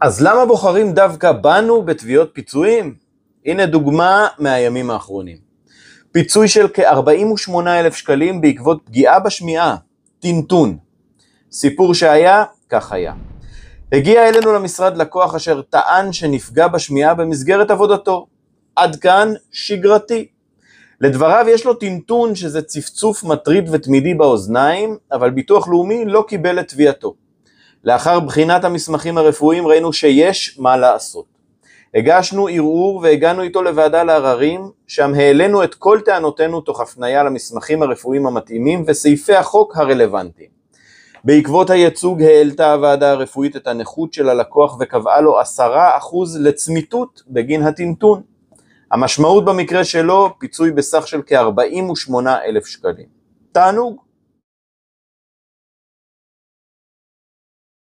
אז למה בוחרים דווקא בנו בתביעות פיצויים? הנה דוגמה מהימים האחרונים. פיצוי של כ אלף שקלים בעקבות פגיעה בשמיעה, טינטון. סיפור שהיה, כך היה. הגיע אלינו למשרד לקוח אשר טען שנפגע בשמיעה במסגרת עבודתו. עד כאן שגרתי. לדבריו יש לו טינטון שזה צפצוף מטריד ותמידי באוזניים, אבל ביטוח לאומי לא קיבל את תביעתו. לאחר בחינת המסמכים הרפואיים ראינו שיש מה לעשות. הגשנו ערעור והגענו איתו לוועדה לעררים, שם העלינו את כל טענותינו תוך הפניה למסמכים הרפואיים המתאימים וסעיפי החוק הרלוונטיים. בעקבות הייצוג העלתה הוועדה הרפואית את הנכות של הלקוח וקבעה לו עשרה אחוז לצמיתות בגין הטינטון. המשמעות במקרה שלו פיצוי בסך של כ-48 אלף שקלים. תענוג.